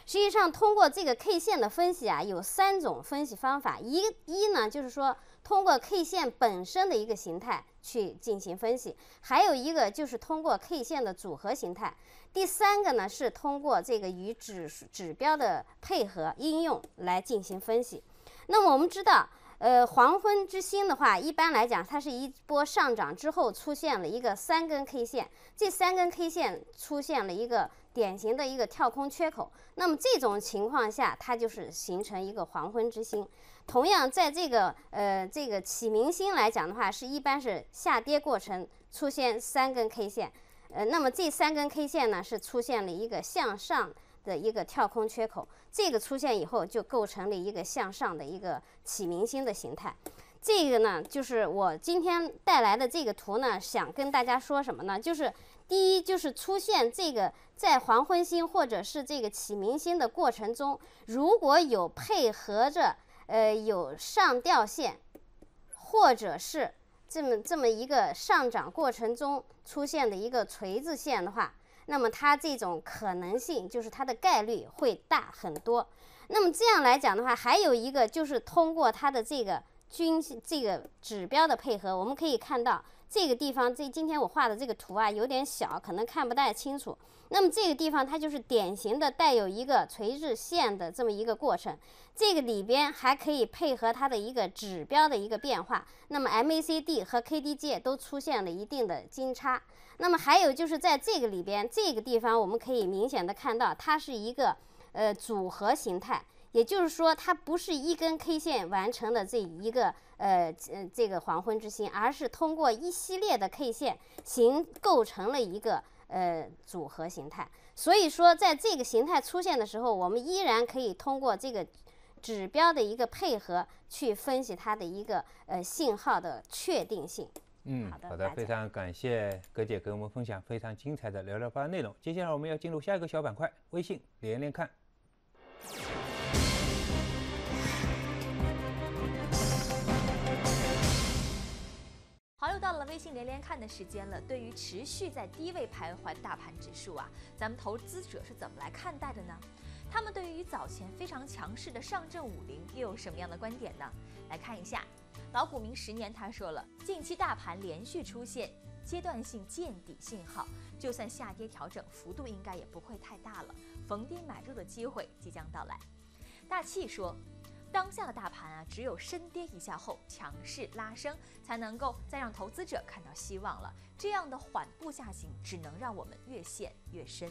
实际上，通过这个 K 线的分析啊，有三种分析方法。一，一呢就是说。通过 K 线本身的一个形态去进行分析，还有一个就是通过 K 线的组合形态，第三个呢是通过这个与指数指标的配合应用来进行分析。那么我们知道，呃，黄昏之星的话，一般来讲，它是一波上涨之后出现了一个三根 K 线，这三根 K 线出现了一个典型的一个跳空缺口，那么这种情况下，它就是形成一个黄昏之星。同样，在这个呃这个启明星来讲的话，是一般是下跌过程出现三根 K 线，呃，那么这三根 K 线呢是出现了一个向上的一个跳空缺口，这个出现以后就构成了一个向上的一个启明星的形态。这个呢就是我今天带来的这个图呢，想跟大家说什么呢？就是第一，就是出现这个在黄昏星或者是这个启明星的过程中，如果有配合着。呃，有上吊线，或者是这么这么一个上涨过程中出现的一个锤子线的话，那么它这种可能性就是它的概率会大很多。那么这样来讲的话，还有一个就是通过它的这个均这个指标的配合，我们可以看到。这个地方，这今天我画的这个图啊，有点小，可能看不太清楚。那么这个地方，它就是典型的带有一个垂直线的这么一个过程。这个里边还可以配合它的一个指标的一个变化。那么 MACD 和 KDJ 都出现了一定的金叉。那么还有就是在这个里边，这个地方我们可以明显的看到，它是一个呃组合形态。也就是说，它不是一根 K 线完成的这一个呃呃这个黄昏之星，而是通过一系列的 K 线形构成了一个呃组合形态。所以说，在这个形态出现的时候，我们依然可以通过这个指标的一个配合去分析它的一个呃信号的确定性。嗯，好的，好的，非常感谢葛姐给我们分享非常精彩的聊聊吧内容。接下来我们要进入下一个小板块，微信连连看。又到了微信连连看的时间了。对于持续在低位徘徊的大盘指数啊，咱们投资者是怎么来看待的呢？他们对于早前非常强势的上证五零又有什么样的观点呢？来看一下老股民十年，他说了，近期大盘连续出现阶段性见底信号，就算下跌调整幅度应该也不会太大了，逢低买入的机会即将到来。大气说。当下的大盘啊，只有深跌一下后强势拉升，才能够再让投资者看到希望了。这样的缓步下行，只能让我们越陷越深。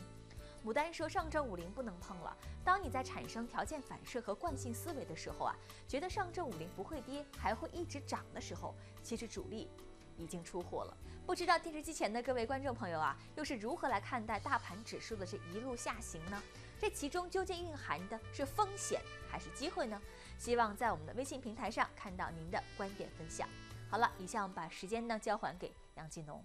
牡丹说，上证五零不能碰了。当你在产生条件反射和惯性思维的时候啊，觉得上证五零不会跌，还会一直涨的时候，其实主力已经出货了。不知道电视机前的各位观众朋友啊，又是如何来看待大盘指数的这一路下行呢？这其中究竟蕴含的是风险还是机会呢？希望在我们的微信平台上看到您的观点分享。好了，以下我们把时间呢交还给杨继农。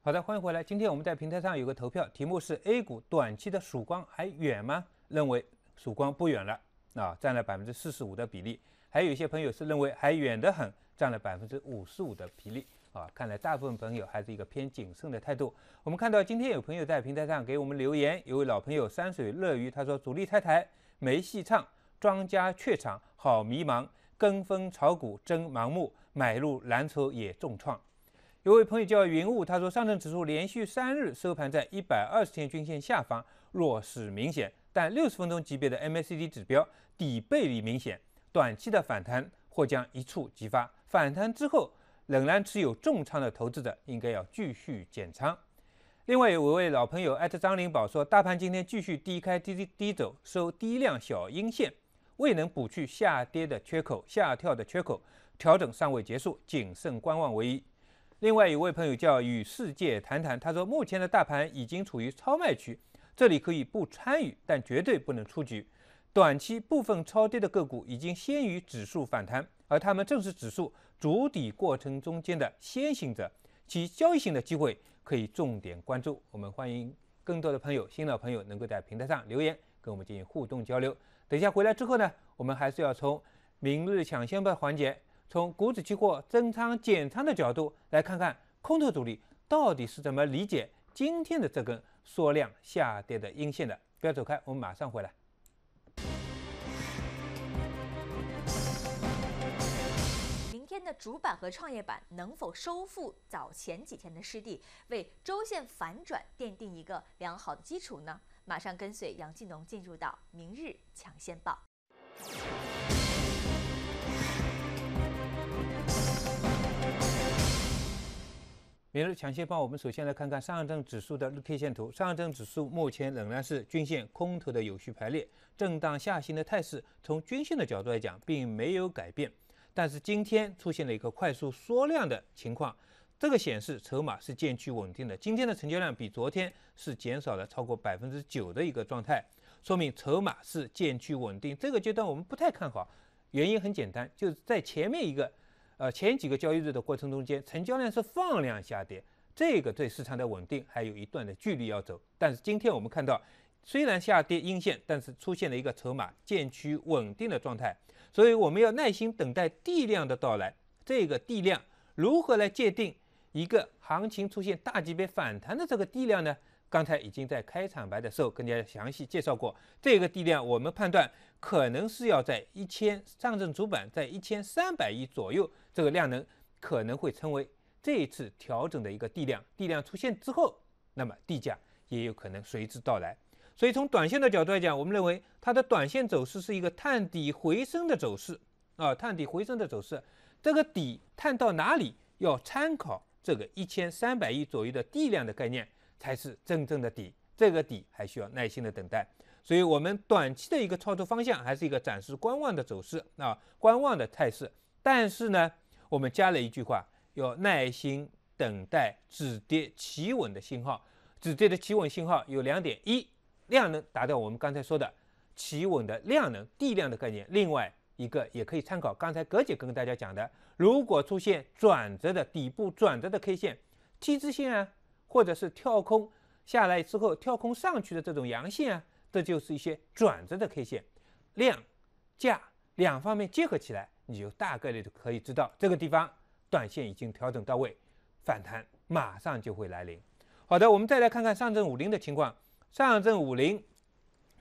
好的，欢迎回来。今天我们在平台上有个投票，题目是 A 股短期的曙光还远吗？认为曙光不远了，啊，占了百分之四十五的比例；还有一些朋友是认为还远得很，占了百分之五十五的比例。啊，看来大部分朋友还是一个偏谨慎的态度。我们看到今天有朋友在平台上给我们留言，有位老朋友山水乐鱼，他说主力太台没戏唱，庄家怯场好迷茫，跟风炒股真盲目，买入蓝筹也重创。有位朋友叫云雾，他说上证指数连续三日收盘在一百二十天均线下方，弱势明显，但六十分钟级别的 MACD 指标底背离明显，短期的反弹或将一触即发，反弹之后。仍然持有重仓的投资者应该要继续减仓。另外有一位老朋友艾特张林宝说，大盘今天继续低开低低走，收低量小阴线，未能补去下跌的缺口、下跳的缺口，调整尚未结束，谨慎观望为宜。另外有位朋友叫与世界谈谈，他说目前的大盘已经处于超卖区，这里可以不参与，但绝对不能出局。短期部分超跌的个股已经先于指数反弹，而他们正是指数。筑底过程中间的先行者，其交易性的机会可以重点关注。我们欢迎更多的朋友，新老朋友能够在平台上留言，跟我们进行互动交流。等一下回来之后呢，我们还是要从明日抢先报环节，从股指期货增仓减仓的角度来看看空头主力到底是怎么理解今天的这根缩量下跌的阴线的。不要走开，我们马上回来。今天的主板和创业板能否收复早前几天的失地，为周线反转奠定一个良好的基础呢？马上跟随杨继农进入到明日抢先报。明日抢先报，我们首先来看看上证指数的日 K 线图。上证指数目前仍然是均线空头的有序排列，震荡下行的态势，从均线的角度来讲，并没有改变。但是今天出现了一个快速缩量的情况，这个显示筹码是渐趋稳定的。今天的成交量比昨天是减少了超过百分之九的一个状态，说明筹码是渐趋稳定。这个阶段我们不太看好，原因很简单，就是在前面一个，呃前几个交易日的过程中间，成交量是放量下跌，这个对市场的稳定还有一段的距离要走。但是今天我们看到，虽然下跌阴线，但是出现了一个筹码渐趋稳定的状态。所以我们要耐心等待地量的到来。这个地量如何来界定一个行情出现大级别反弹的这个地量呢？刚才已经在开场白的时候跟大家详细介绍过。这个地量我们判断可能是要在一千，上证主板在一千三百亿左右，这个量能可能会成为这一次调整的一个地量。地量出现之后，那么地价也有可能随之到来。所以从短线的角度来讲，我们认为它的短线走势是一个探底回升的走势，啊，探底回升的走势。这个底探到哪里，要参考这个一千三百亿左右的地量的概念才是真正的底。这个底还需要耐心的等待。所以我们短期的一个操作方向还是一个暂时观望的走势，啊，观望的态势。但是呢，我们加了一句话，要耐心等待止跌企稳的信号。止跌的企稳信号有两点：一量能达到我们刚才说的企稳的量能、地量的概念。另外一个也可以参考刚才葛姐跟大家讲的，如果出现转折的底部转折的 K 线、T 字线啊，或者是跳空下来之后跳空上去的这种阳线啊，这就是一些转折的 K 线。量价两方面结合起来，你就大概率可以知道这个地方短线已经调整到位，反弹马上就会来临。好的，我们再来看看上证五零的情况。上证五零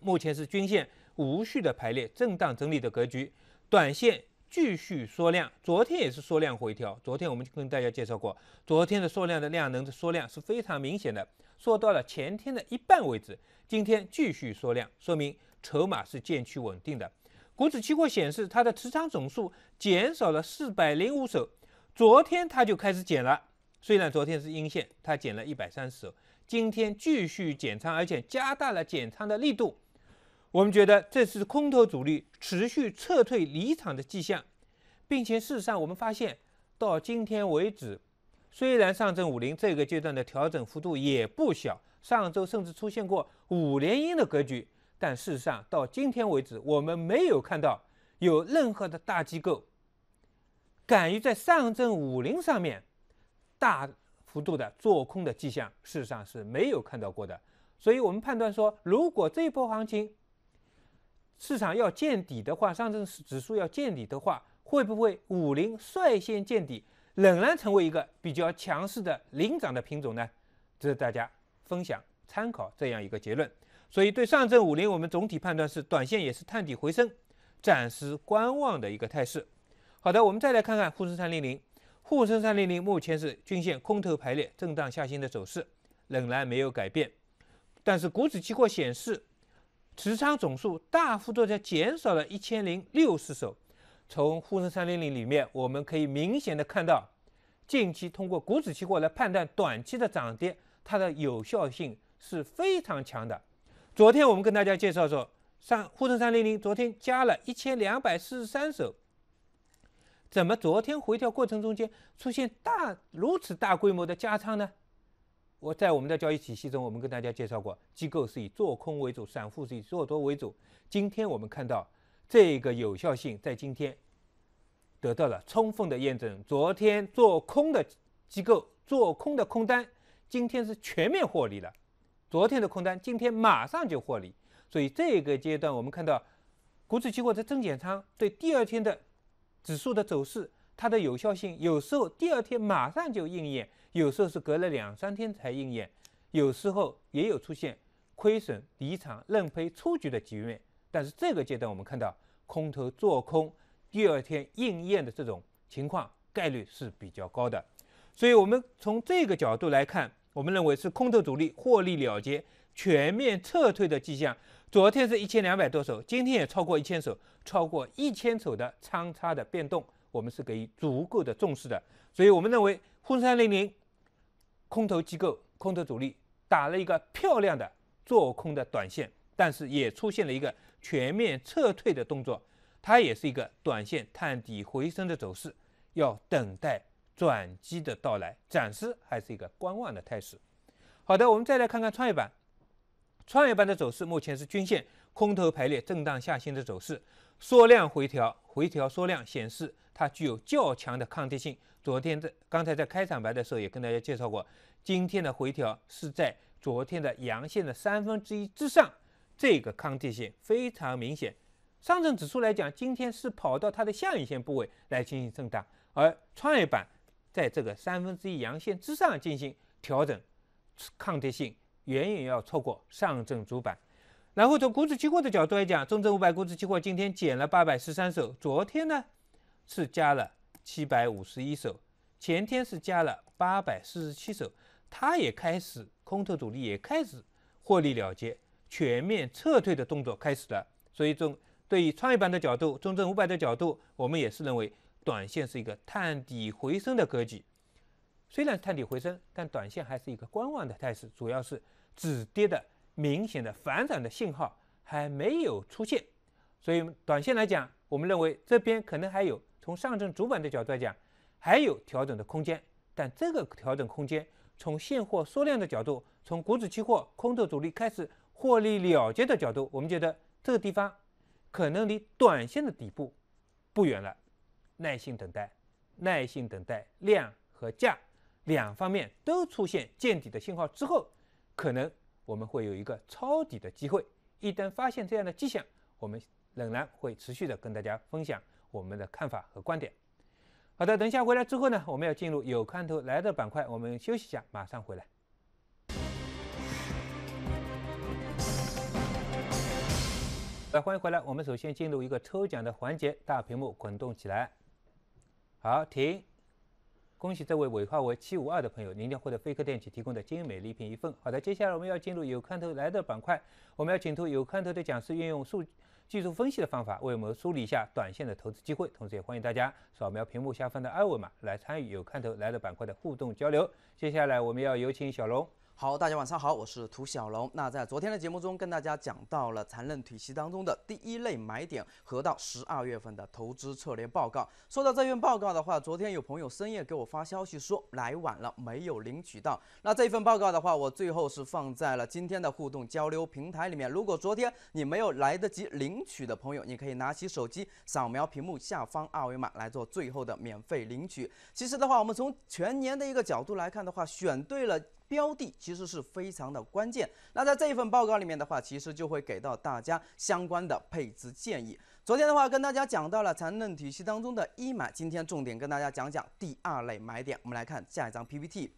目前是均线无序的排列，震荡整理的格局，短线继续缩量。昨天也是缩量回调，昨天我们跟大家介绍过，昨天的缩量的量能的缩量是非常明显的，缩到了前天的一半位置。今天继续缩量，说明筹码是渐趋稳定的。股指期货显示，它的持仓总数减少了四百零五手，昨天它就开始减了，虽然昨天是阴线，它减了一百三十手。今天继续减仓，而且加大了减仓的力度。我们觉得这是空头主力持续撤退离场的迹象，并且事实上我们发现，到今天为止，虽然上证五零这个阶段的调整幅度也不小，上周甚至出现过五连阴的格局，但事实上到今天为止，我们没有看到有任何的大机构敢于在上证五零上面大。幅度的做空的迹象，事实上是没有看到过的。所以，我们判断说，如果这一波行情市场要见底的话，上证指数要见底的话，会不会五零率先见底，仍然成为一个比较强势的领涨的品种呢？这是大家分享参考这样一个结论。所以，对上证五零，我们总体判断是短线也是探底回升、暂时观望的一个态势。好的，我们再来看看沪深三零零。沪深三零零目前是均线空头排列、震荡下行的走势，仍然没有改变。但是，股指期货显示持仓总数大幅度在减少了一千零六十手。从沪深三零零里面，我们可以明显的看到，近期通过股指期货来判断短期的涨跌，它的有效性是非常强的。昨天我们跟大家介绍说，上沪深三零零昨天加了一千两百四十三手。怎么昨天回调过程中间出现大如此大规模的加仓呢？我在我们的交易体系中，我们跟大家介绍过，机构是以做空为主，散户是以做多为主。今天我们看到这个有效性在今天得到了充分的验证。昨天做空的机构做空的空单，今天是全面获利了。昨天的空单今天马上就获利，所以这个阶段我们看到股指期货的增减仓对第二天的。指数的走势，它的有效性有时候第二天马上就应验，有时候是隔了两三天才应验，有时候也有出现亏损离场认赔出局的局面。但是这个阶段我们看到空头做空第二天应验的这种情况概率是比较高的，所以我们从这个角度来看，我们认为是空头主力获利了结、全面撤退的迹象。昨天是一千两百多手，今天也超过一千手，超过一千手的仓差的变动，我们是给予足够的重视的。所以，我们认为沪深三零零空头机构、空头主力打了一个漂亮的做空的短线，但是也出现了一个全面撤退的动作，它也是一个短线探底回升的走势，要等待转机的到来。暂时还是一个观望的态势。好的，我们再来看看创业板。创业板的走势目前是均线空头排列、震荡下行的走势，缩量回调，回调缩量显示它具有较强的抗跌性。昨天在刚才在开场白的时候也跟大家介绍过，今天的回调是在昨天的阳线的三分之一之上，这个抗跌性非常明显。上证指数来讲，今天是跑到它的下影线部位来进行震荡，而创业板在这个三分之一阳线之上进行调整，抗跌性。远远要错过上证主板，然后从股指期货的角度来讲，中证五百股指期货今天减了八百十三手，昨天呢是加了七百五十一手，前天是加了八百四十七手，它也开始空头主力也开始获利了结，全面撤退的动作开始了。所以从对于创业板的角度，中证五百的角度，我们也是认为短线是一个探底回升的格局。虽然探底回升，但短线还是一个观望的态势，主要是止跌的明显的反转的信号还没有出现，所以短线来讲，我们认为这边可能还有从上证主板的角度来讲，还有调整的空间，但这个调整空间从现货缩量的角度，从股指期货空头主力开始获利了结的角度，我们觉得这个地方可能离短线的底部不远了，耐心等待，耐心等待量和价。两方面都出现见底的信号之后，可能我们会有一个抄底的机会。一旦发现这样的迹象，我们仍然会持续的跟大家分享我们的看法和观点。好的，等一下回来之后呢，我们要进入有看头来的板块，我们休息一下，马上回来。来，欢迎回来。我们首先进入一个抽奖的环节，大屏幕滚动起来。好，停。恭喜这位尾号为七五二的朋友，您将获得飞科电器提供的精美礼品一份。好的，接下来我们要进入有看头来的板块，我们要请出有看头的讲师，运用数技术分析的方法为我们梳理一下短线的投资机会，同时也欢迎大家扫描屏幕下方的二维码来参与有看头来的板块的互动交流。接下来我们要有请小龙。好，大家晚上好，我是涂小龙。那在昨天的节目中，跟大家讲到了缠论体系当中的第一类买点和到十二月份的投资策略报告。说到这份报告的话，昨天有朋友深夜给我发消息说来晚了，没有领取到。那这份报告的话，我最后是放在了今天的互动交流平台里面。如果昨天你没有来得及领取的朋友，你可以拿起手机扫描屏幕下方二维码来做最后的免费领取。其实的话，我们从全年的一个角度来看的话，选对了。标的其实是非常的关键，那在这一份报告里面的话，其实就会给到大家相关的配置建议。昨天的话跟大家讲到了缠论体系当中的一买，今天重点跟大家讲讲第二类买点。我们来看下一张 PPT。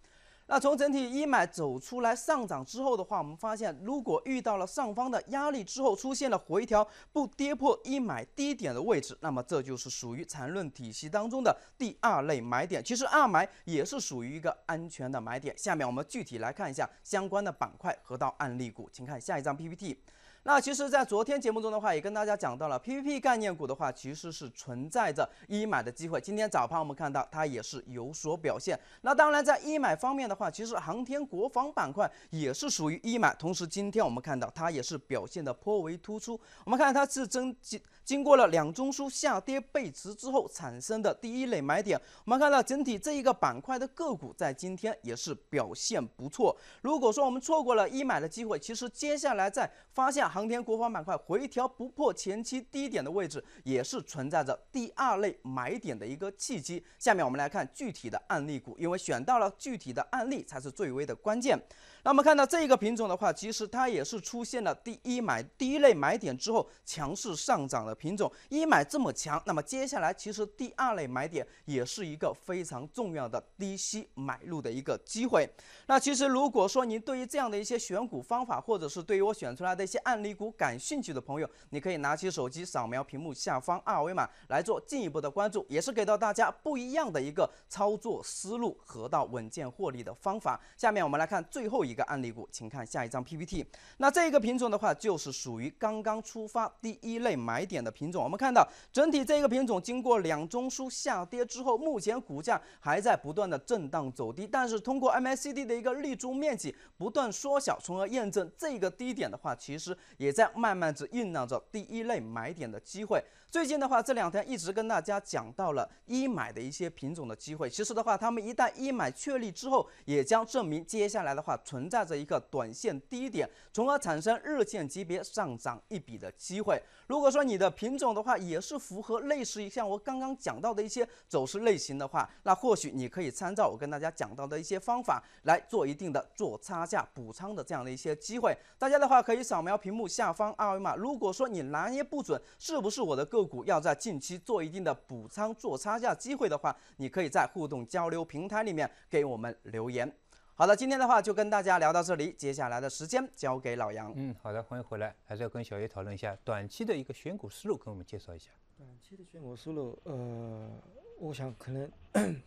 那从整体一买走出来上涨之后的话，我们发现，如果遇到了上方的压力之后出现了回调，不跌破一买低点的位置，那么这就是属于缠论体系当中的第二类买点。其实二买也是属于一个安全的买点。下面我们具体来看一下相关的板块和到案例股，请看下一张 PPT。那其实，在昨天节目中的话，也跟大家讲到了 PPP 概念股的话，其实是存在着一买的机会。今天早盘我们看到它也是有所表现。那当然，在一买方面的话，其实航天国防板块也是属于一买。同时，今天我们看到它也是表现的颇为突出。我们看它是增进。经过了两中枢下跌背驰之后产生的第一类买点，我们看到整体这一个板块的个股在今天也是表现不错。如果说我们错过了一买的机会，其实接下来在发现航天国防板块回调不破前期低点的位置，也是存在着第二类买点的一个契机。下面我们来看具体的案例股，因为选到了具体的案例才是最为的关键。那么看到这个品种的话，其实它也是出现了第一买第一类买点之后强势上涨的品种。一买这么强，那么接下来其实第二类买点也是一个非常重要的低吸买入的一个机会。那其实如果说您对于这样的一些选股方法，或者是对于我选出来的一些案例股感兴趣的朋友，你可以拿起手机扫描屏幕下方二维码来做进一步的关注，也是给到大家不一样的一个操作思路和到稳健获利的方法。下面我们来看最后。一个案例股，请看下一张 PPT。那这一个品种的话，就是属于刚刚出发第一类买点的品种。我们看到，整体这个品种经过两中枢下跌之后，目前股价还在不断的震荡走低。但是通过 MACD 的一个立柱面积不断缩小，从而验证这个低点的话，其实也在慢慢子酝酿着第一类买点的机会。最近的话，这两天一直跟大家讲到了一买的一些品种的机会。其实的话，他们一旦一买确立之后，也将证明接下来的话存在着一个短线低点，从而产生日线级别上涨一笔的机会。如果说你的品种的话，也是符合类似于像我刚刚讲到的一些走势类型的话，那或许你可以参照我跟大家讲到的一些方法来做一定的做差价补仓的这样的一些机会。大家的话可以扫描屏幕下方二维码。如果说你拿捏不准是不是我的个。个股要在近期做一定的补仓、做差价机会的话，你可以在互动交流平台里面给我们留言。好的，今天的话就跟大家聊到这里，接下来的时间交给老杨。嗯，好的，欢迎回来，还是要跟小叶讨论一下短期的一个选股思路，跟我们介绍一下。短期的选股思路，呃，我想可能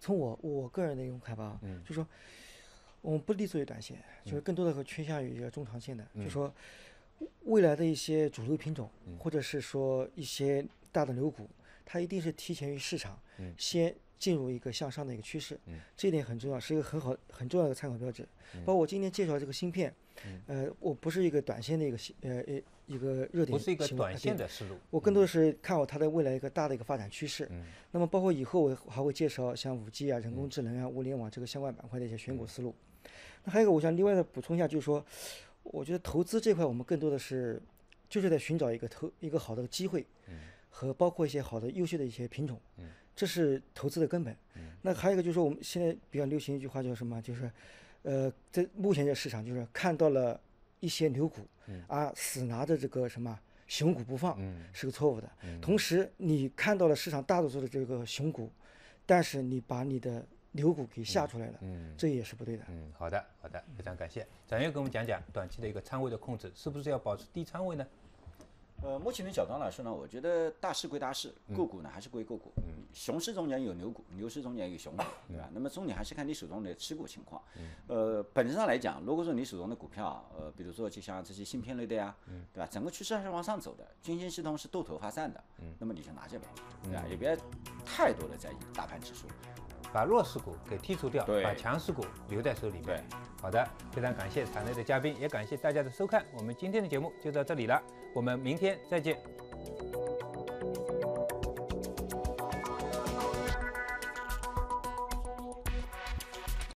从我我个人的一种看法啊，就说我们不立足于短线，就是更多的会趋向于一个中长线的，就说。未来的一些主流品种，或者是说一些大的牛股，它一定是提前于市场，先进入一个向上的一个趋势，这一点很重要，是一个很好很重要的参考标志。包括我今天介绍这个芯片，呃，我不是一个短线的一个，呃，一一个热点，不是一个短线的思路，我更多的是看好它的未来一个大的一个发展趋势。那么包括以后我还会介绍像五 G 啊、人工智能啊、物联网这个相关板块的一些选股思路。那还有一个，我想另外的补充一下，就是说。我觉得投资这块，我们更多的是就是在寻找一个投一个好的机会，和包括一些好的优秀的一些品种，这是投资的根本。那还有一个就是我们现在比较流行一句话叫什么？就是，呃，在目前这市场，就是看到了一些牛股，啊，死拿着这个什么熊股不放，是个错误的。同时，你看到了市场大多数的这个熊股，但是你把你的。牛股给吓出来了，嗯，这也是不对的。嗯，好的，好的，非常感谢。展越，给我们讲讲短期的一个仓位的控制，是不是要保持低仓位呢？呃，目前的角度来说呢，我觉得大势归大势，个股呢还是归个股。嗯，熊市中间有牛股，牛市中间有熊股，对吧？那么重点还是看你手中的持股情况。呃，本质上来讲，如果说你手中的股票，呃，比如说就像这些芯片类的呀，嗯，对吧？整个趋势还是往上走的，均线系统是多头发散的，嗯，那么你就拿着呗，对吧？也别太多的在意大盘指数。把弱势股给剔除掉，把强势股留在手里面。好的，非常感谢场内的嘉宾，也感谢大家的收看，我们今天的节目就到这里了，我们明天再见。